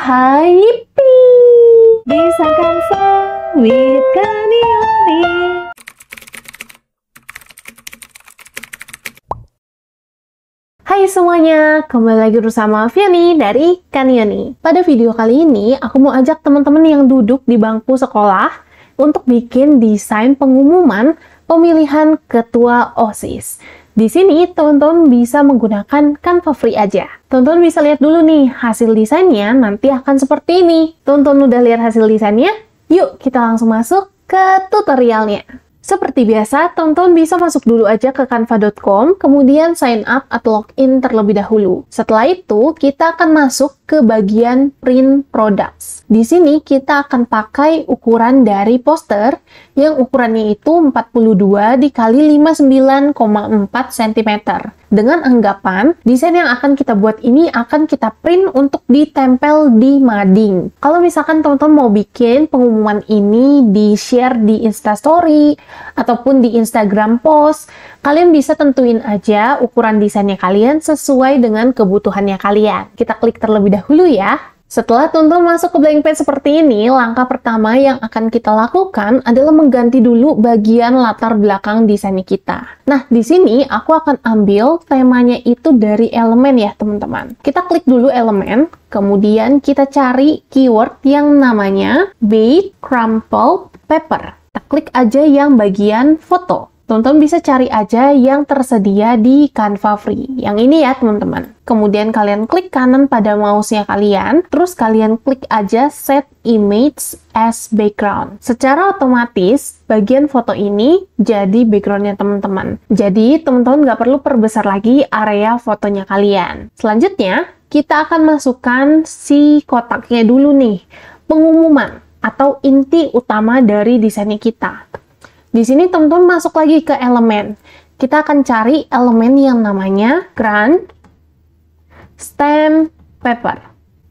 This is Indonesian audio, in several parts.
hai Bisa disangkan sawit kanioni Hai semuanya, kembali lagi bersama Vianney dari Kanioni. Pada video kali ini, aku mau ajak teman-teman yang duduk di bangku sekolah untuk bikin desain pengumuman pemilihan ketua OSIS. Di sini, teman-teman bisa menggunakan Canva Free aja. Teman-teman bisa lihat dulu nih, hasil desainnya nanti akan seperti ini. Teman-teman udah lihat hasil desainnya? Yuk, kita langsung masuk ke tutorialnya. Seperti biasa, teman-teman bisa masuk dulu aja ke canva.com, kemudian sign up atau login terlebih dahulu. Setelah itu, kita akan masuk ke bagian print products. Di sini kita akan pakai ukuran dari poster yang ukurannya itu 42 dikali 59,4 cm. Dengan anggapan, desain yang akan kita buat ini akan kita print untuk ditempel di mading. Kalau misalkan teman-teman mau bikin pengumuman ini di-share di Instastory ataupun di Instagram post, kalian bisa tentuin aja ukuran desainnya kalian sesuai dengan kebutuhannya kalian. Kita klik terlebih dahulu dahulu ya. Setelah tonton masuk ke blank page seperti ini, langkah pertama yang akan kita lakukan adalah mengganti dulu bagian latar belakang desain kita. Nah, di sini aku akan ambil temanya itu dari elemen ya, teman-teman. Kita klik dulu elemen, kemudian kita cari keyword yang namanya bake crumpled paper. Kita klik aja yang bagian foto. Tonton bisa cari aja yang tersedia di Canva Free. Yang ini ya teman-teman. Kemudian kalian klik kanan pada mouse-nya kalian, terus kalian klik aja set image as background. Secara otomatis, bagian foto ini jadi backgroundnya teman-teman. Jadi, teman-teman nggak perlu perbesar lagi area fotonya kalian. Selanjutnya, kita akan masukkan si kotaknya dulu nih. Pengumuman atau inti utama dari desainnya kita. Di sini teman-teman masuk lagi ke elemen. Kita akan cari elemen yang namanya grand stamp paper.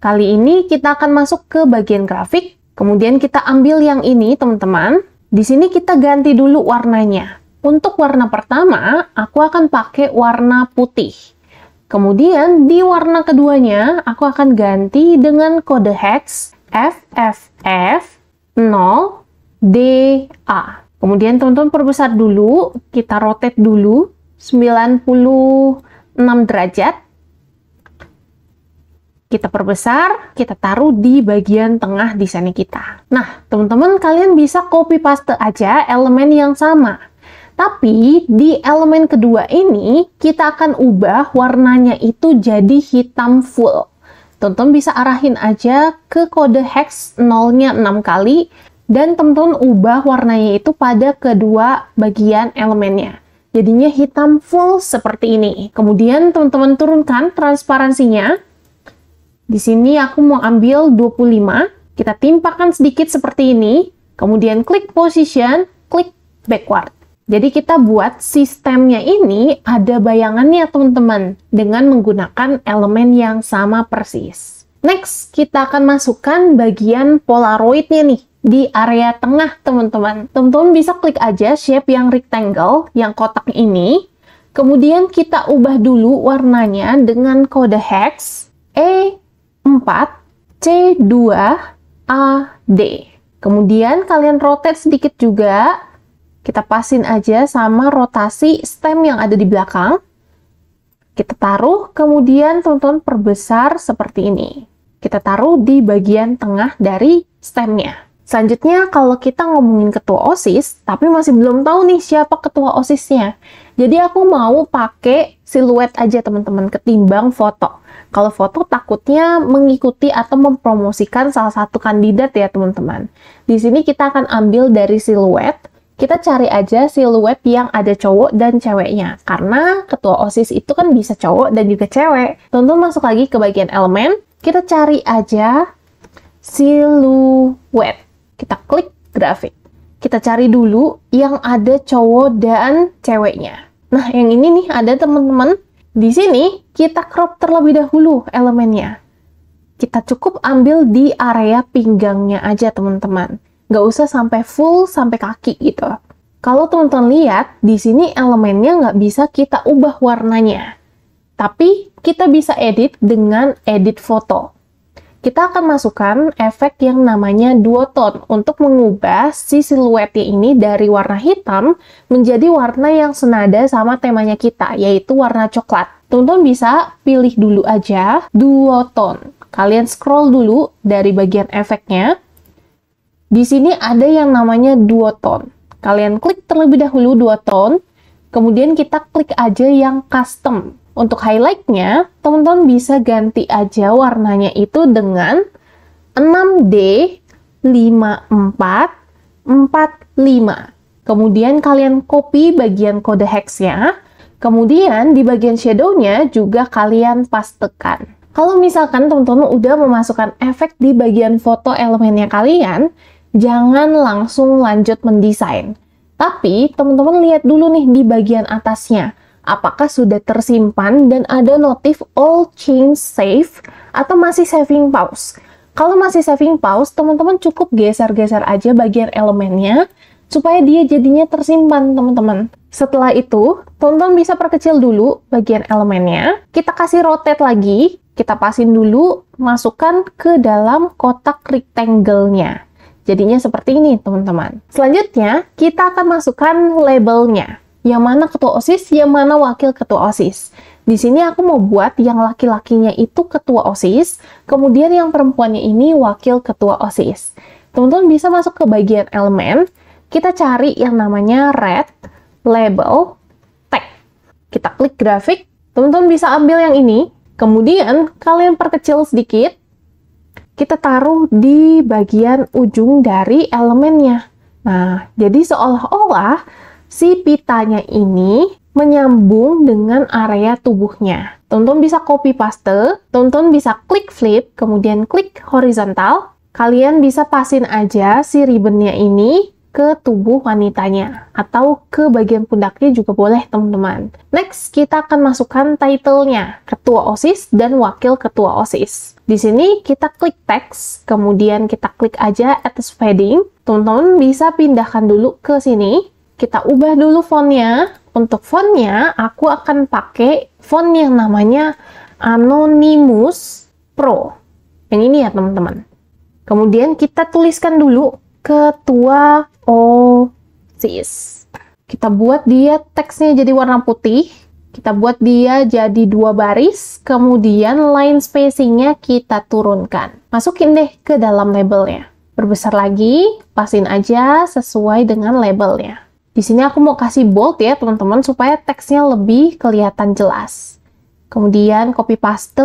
Kali ini kita akan masuk ke bagian grafik. Kemudian kita ambil yang ini teman-teman. Di sini kita ganti dulu warnanya. Untuk warna pertama, aku akan pakai warna putih. Kemudian di warna keduanya, aku akan ganti dengan kode hex FFF0DA. Kemudian teman-teman perbesar dulu, kita rotate dulu 96 derajat. Kita perbesar, kita taruh di bagian tengah desain kita. Nah, teman-teman kalian bisa copy paste aja elemen yang sama. Tapi di elemen kedua ini kita akan ubah warnanya itu jadi hitam full. Teman-teman bisa arahin aja ke kode hex nolnya 6 kali dan teman-teman ubah warnanya itu pada kedua bagian elemennya. Jadinya hitam full seperti ini. Kemudian teman-teman turunkan transparansinya. Di sini aku mau ambil 25. Kita timpakan sedikit seperti ini. Kemudian klik position, klik backward. Jadi kita buat sistemnya ini ada bayangannya teman-teman dengan menggunakan elemen yang sama persis. Next, kita akan masukkan bagian polaroidnya nih di area tengah, teman-teman. Teman-teman bisa klik aja shape yang rectangle, yang kotak ini. Kemudian kita ubah dulu warnanya dengan kode hex E4 C2 AD. Kemudian kalian rotate sedikit juga. Kita pasin aja sama rotasi stem yang ada di belakang. Kita taruh, kemudian teman-teman perbesar seperti ini. Kita taruh di bagian tengah dari stemnya. Selanjutnya, kalau kita ngomongin ketua OSIS, tapi masih belum tahu nih siapa ketua OSIS-nya. Jadi aku mau pakai siluet aja teman-teman, ketimbang foto. Kalau foto takutnya mengikuti atau mempromosikan salah satu kandidat ya teman-teman. Di sini kita akan ambil dari siluet, kita cari aja siluet yang ada cowok dan ceweknya. Karena ketua OSIS itu kan bisa cowok dan juga cewek. Tentu masuk lagi ke bagian elemen, kita cari aja siluet. Kita klik grafik. Kita cari dulu yang ada cowok dan ceweknya. Nah, yang ini nih ada teman-teman. Di sini kita crop terlebih dahulu elemennya. Kita cukup ambil di area pinggangnya aja, teman-teman. Nggak usah sampai full sampai kaki gitu. Kalau teman-teman lihat, di sini elemennya nggak bisa kita ubah warnanya. Tapi kita bisa edit dengan edit foto kita akan masukkan efek yang namanya duotone untuk mengubah si siluetnya ini dari warna hitam menjadi warna yang senada sama temanya kita, yaitu warna coklat. Tonton bisa pilih dulu aja duotone. Kalian scroll dulu dari bagian efeknya. Di sini ada yang namanya duotone. Kalian klik terlebih dahulu duotone, kemudian kita klik aja yang custom. Untuk highlightnya, teman-teman bisa ganti aja warnanya itu dengan 6D 54 45. Kemudian kalian copy bagian kode hexnya, kemudian di bagian shadownya juga kalian pastekan. Kalau misalkan teman-teman udah memasukkan efek di bagian foto elemennya kalian, jangan langsung lanjut mendesain. Tapi teman-teman lihat dulu nih di bagian atasnya apakah sudah tersimpan dan ada notif all change save atau masih saving pause. Kalau masih saving pause, teman-teman cukup geser-geser aja bagian elemennya supaya dia jadinya tersimpan, teman-teman. Setelah itu, teman-teman bisa perkecil dulu bagian elemennya. Kita kasih rotate lagi, kita pasin dulu, masukkan ke dalam kotak rectangle-nya. Jadinya seperti ini, teman-teman. Selanjutnya, kita akan masukkan labelnya yang mana ketua OSIS, yang mana wakil ketua OSIS. Di sini aku mau buat yang laki-lakinya itu ketua OSIS, kemudian yang perempuannya ini wakil ketua OSIS. Teman-teman bisa masuk ke bagian elemen, kita cari yang namanya red label tag. Kita klik grafik, teman-teman bisa ambil yang ini, kemudian kalian perkecil sedikit, kita taruh di bagian ujung dari elemennya. Nah, jadi seolah-olah si pitanya ini menyambung dengan area tubuhnya. Tonton bisa copy paste, tonton bisa klik flip, kemudian klik horizontal. Kalian bisa pasin aja si ribbonnya ini ke tubuh wanitanya atau ke bagian pundaknya juga boleh teman-teman. Next, kita akan masukkan titlenya ketua OSIS dan wakil ketua OSIS. Di sini kita klik teks, kemudian kita klik aja atas padding. Tonton bisa pindahkan dulu ke sini kita ubah dulu fontnya. Untuk fontnya, aku akan pakai font yang namanya Anonymous Pro. Yang ini ya, teman-teman. Kemudian kita tuliskan dulu ketua OSIS. Kita buat dia teksnya jadi warna putih. Kita buat dia jadi dua baris, kemudian line spacingnya kita turunkan. Masukin deh ke dalam labelnya. Berbesar lagi, pasin aja sesuai dengan labelnya. Di sini aku mau kasih bold ya teman-teman supaya teksnya lebih kelihatan jelas. Kemudian copy paste.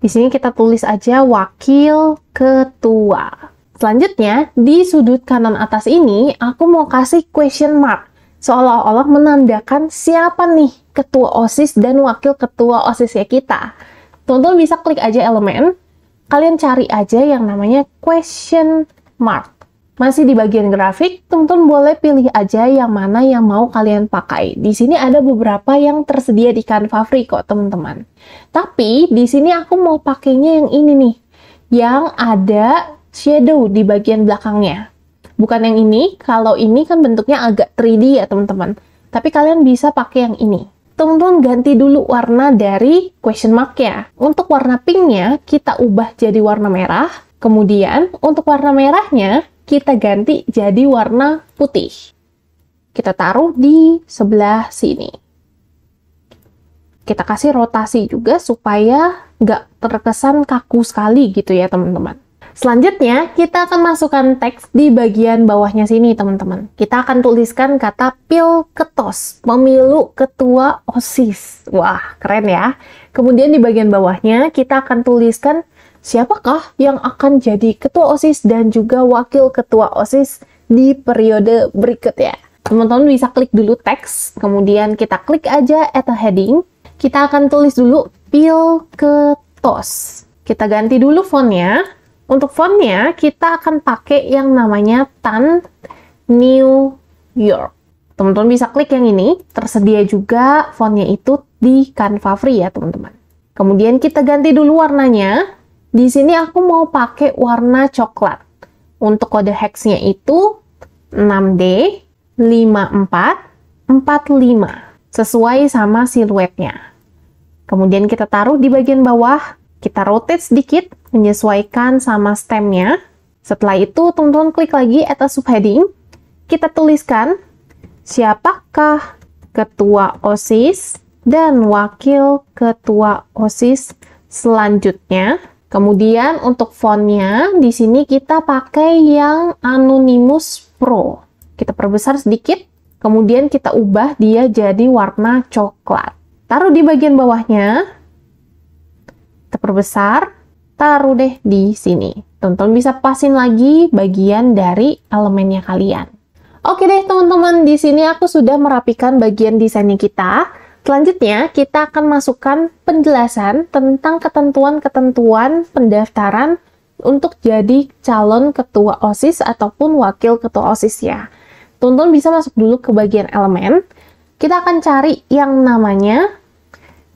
Di sini kita tulis aja wakil ketua. Selanjutnya, di sudut kanan atas ini aku mau kasih question mark. Seolah-olah menandakan siapa nih ketua OSIS dan wakil ketua osis ya kita. Tonton bisa klik aja elemen, kalian cari aja yang namanya question mark. Masih di bagian grafik, teman-teman boleh pilih aja yang mana yang mau kalian pakai. Di sini ada beberapa yang tersedia di Canva Free kok, teman-teman. Tapi di sini aku mau pakainya yang ini nih, yang ada shadow di bagian belakangnya. Bukan yang ini, kalau ini kan bentuknya agak 3D ya, teman-teman. Tapi kalian bisa pakai yang ini. Teman-teman ganti dulu warna dari question mark ya. Untuk warna pinknya, kita ubah jadi warna merah. Kemudian, untuk warna merahnya, kita ganti jadi warna putih. Kita taruh di sebelah sini. Kita kasih rotasi juga supaya nggak terkesan kaku sekali gitu ya teman-teman. Selanjutnya, kita akan masukkan teks di bagian bawahnya sini, teman-teman. Kita akan tuliskan kata pil ketos, pemilu ketua OSIS. Wah, keren ya. Kemudian di bagian bawahnya, kita akan tuliskan siapakah yang akan jadi ketua OSIS dan juga wakil ketua OSIS di periode berikutnya. Teman-teman bisa klik dulu teks, kemudian kita klik aja at heading. Kita akan tulis dulu pil tos. Kita ganti dulu fontnya. Untuk fontnya, kita akan pakai yang namanya Tan New York. Teman-teman bisa klik yang ini. Tersedia juga fontnya itu di Canva Free ya, teman-teman. Kemudian kita ganti dulu warnanya di sini aku mau pakai warna coklat. Untuk kode hexnya itu 6D, 5445 Sesuai sama siluetnya. Kemudian kita taruh di bagian bawah. Kita rotate sedikit, menyesuaikan sama stemnya. Setelah itu, teman-teman klik lagi atas subheading. Kita tuliskan, siapakah ketua OSIS dan wakil ketua OSIS selanjutnya Kemudian untuk fontnya, di sini kita pakai yang Anonymous Pro. Kita perbesar sedikit, kemudian kita ubah dia jadi warna coklat. Taruh di bagian bawahnya, kita perbesar, taruh deh di sini. Tonton bisa pasin lagi bagian dari elemennya kalian. Oke deh teman-teman, di sini aku sudah merapikan bagian desainnya kita. Selanjutnya, kita akan masukkan penjelasan tentang ketentuan-ketentuan pendaftaran untuk jadi calon ketua OSIS ataupun wakil ketua OSIS ya. Tonton bisa masuk dulu ke bagian elemen. Kita akan cari yang namanya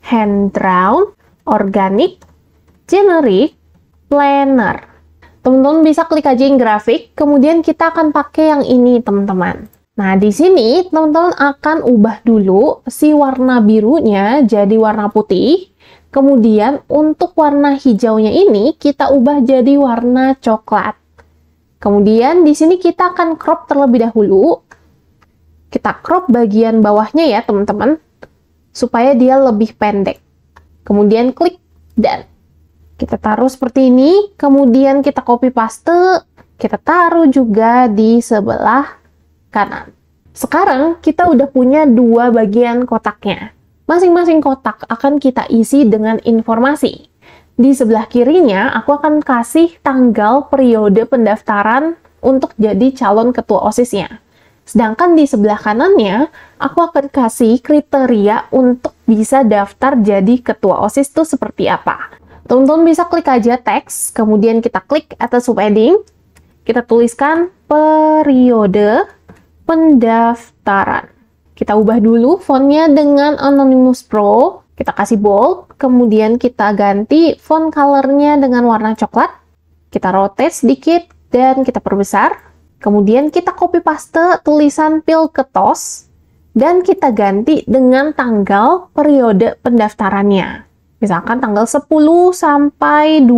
hand-drawn, organic, generic, planner. Teman-teman bisa klik aja yang grafik, kemudian kita akan pakai yang ini teman-teman. Nah, di sini teman-teman akan ubah dulu si warna birunya jadi warna putih. Kemudian untuk warna hijaunya ini kita ubah jadi warna coklat. Kemudian di sini kita akan crop terlebih dahulu. Kita crop bagian bawahnya ya teman-teman. Supaya dia lebih pendek. Kemudian klik dan kita taruh seperti ini. Kemudian kita copy paste. Kita taruh juga di sebelah kanan. Sekarang kita udah punya dua bagian kotaknya. Masing-masing kotak akan kita isi dengan informasi. Di sebelah kirinya, aku akan kasih tanggal periode pendaftaran untuk jadi calon ketua OSISnya. Sedangkan di sebelah kanannya, aku akan kasih kriteria untuk bisa daftar jadi ketua OSIS itu seperti apa. Teman-teman bisa klik aja teks, kemudian kita klik atas subheading, kita tuliskan periode pendaftaran. Kita ubah dulu fontnya dengan Anonymous Pro. Kita kasih bold, kemudian kita ganti font colornya dengan warna coklat. Kita rotate sedikit dan kita perbesar. Kemudian kita copy paste tulisan pil ketos dan kita ganti dengan tanggal periode pendaftarannya. Misalkan tanggal 10 sampai 20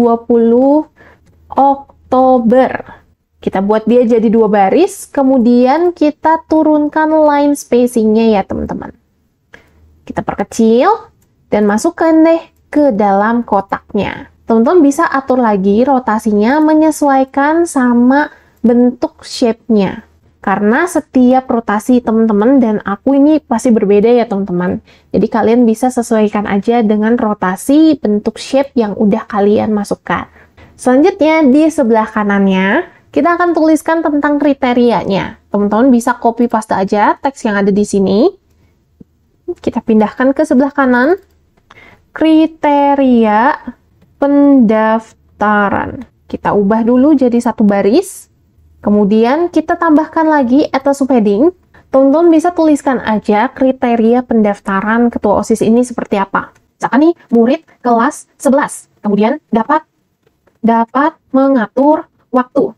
Oktober. Kita buat dia jadi dua baris, kemudian kita turunkan line spacingnya ya teman-teman. Kita perkecil dan masukkan deh ke dalam kotaknya. Teman-teman bisa atur lagi rotasinya menyesuaikan sama bentuk shape-nya. Karena setiap rotasi teman-teman dan aku ini pasti berbeda ya teman-teman. Jadi kalian bisa sesuaikan aja dengan rotasi bentuk shape yang udah kalian masukkan. Selanjutnya di sebelah kanannya kita akan tuliskan tentang kriterianya. Teman-teman bisa copy paste aja teks yang ada di sini. Kita pindahkan ke sebelah kanan. Kriteria pendaftaran. Kita ubah dulu jadi satu baris. Kemudian kita tambahkan lagi atas subheading. Teman-teman bisa tuliskan aja kriteria pendaftaran ketua OSIS ini seperti apa. Misalkan nih, murid kelas 11. Kemudian dapat dapat mengatur waktu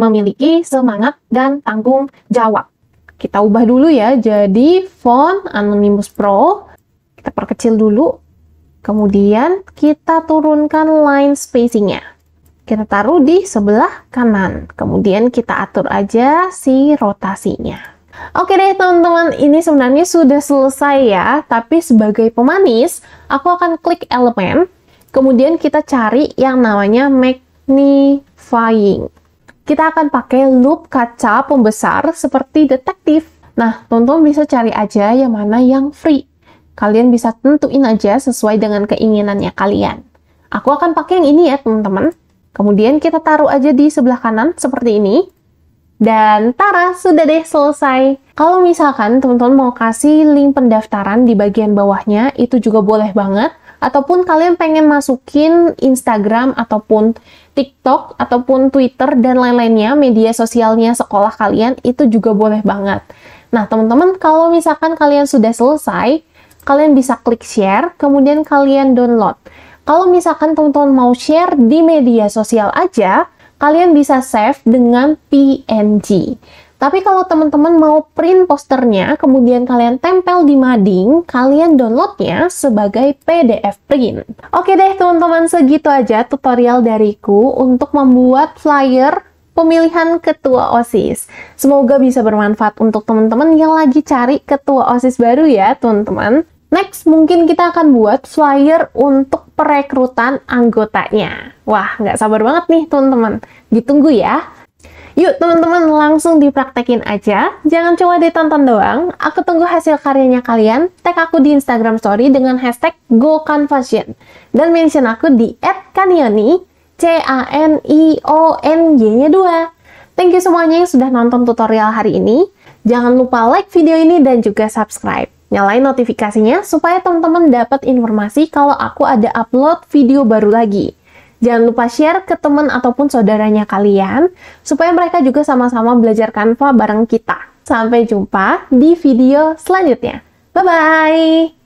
memiliki semangat dan tanggung jawab. Kita ubah dulu ya, jadi font Anonymous Pro, kita perkecil dulu, kemudian kita turunkan line spacingnya. Kita taruh di sebelah kanan, kemudian kita atur aja si rotasinya. Oke deh teman-teman, ini sebenarnya sudah selesai ya, tapi sebagai pemanis, aku akan klik elemen, kemudian kita cari yang namanya magnifying. Kita akan pakai loop kaca pembesar seperti detektif. Nah, tonton bisa cari aja yang mana yang free. Kalian bisa tentuin aja sesuai dengan keinginannya kalian. Aku akan pakai yang ini ya, teman-teman. Kemudian kita taruh aja di sebelah kanan seperti ini. Dan tara, sudah deh selesai. Kalau misalkan teman-teman mau kasih link pendaftaran di bagian bawahnya, itu juga boleh banget ataupun kalian pengen masukin Instagram ataupun TikTok ataupun Twitter dan lain-lainnya media sosialnya sekolah kalian itu juga boleh banget. Nah, teman-teman kalau misalkan kalian sudah selesai, kalian bisa klik share, kemudian kalian download. Kalau misalkan teman-teman mau share di media sosial aja, kalian bisa save dengan PNG. Tapi kalau teman-teman mau print posternya, kemudian kalian tempel di mading, kalian downloadnya sebagai PDF print. Oke deh teman-teman, segitu aja tutorial dariku untuk membuat flyer pemilihan ketua OSIS. Semoga bisa bermanfaat untuk teman-teman yang lagi cari ketua OSIS baru ya, teman-teman. Next, mungkin kita akan buat flyer untuk perekrutan anggotanya. Wah, nggak sabar banget nih, teman-teman. Ditunggu ya. Yuk teman-teman langsung dipraktekin aja. Jangan cuma ditonton doang. Aku tunggu hasil karyanya kalian. Tag aku di Instagram story dengan hashtag GoConfusion. Dan mention aku di @kanioni C-A-N-I-O-N-Y-nya 2. Thank you semuanya yang sudah nonton tutorial hari ini. Jangan lupa like video ini dan juga subscribe. Nyalain notifikasinya supaya teman-teman dapat informasi kalau aku ada upload video baru lagi. Jangan lupa share ke teman ataupun saudaranya kalian supaya mereka juga sama-sama belajar kanva bareng kita. Sampai jumpa di video selanjutnya. Bye-bye!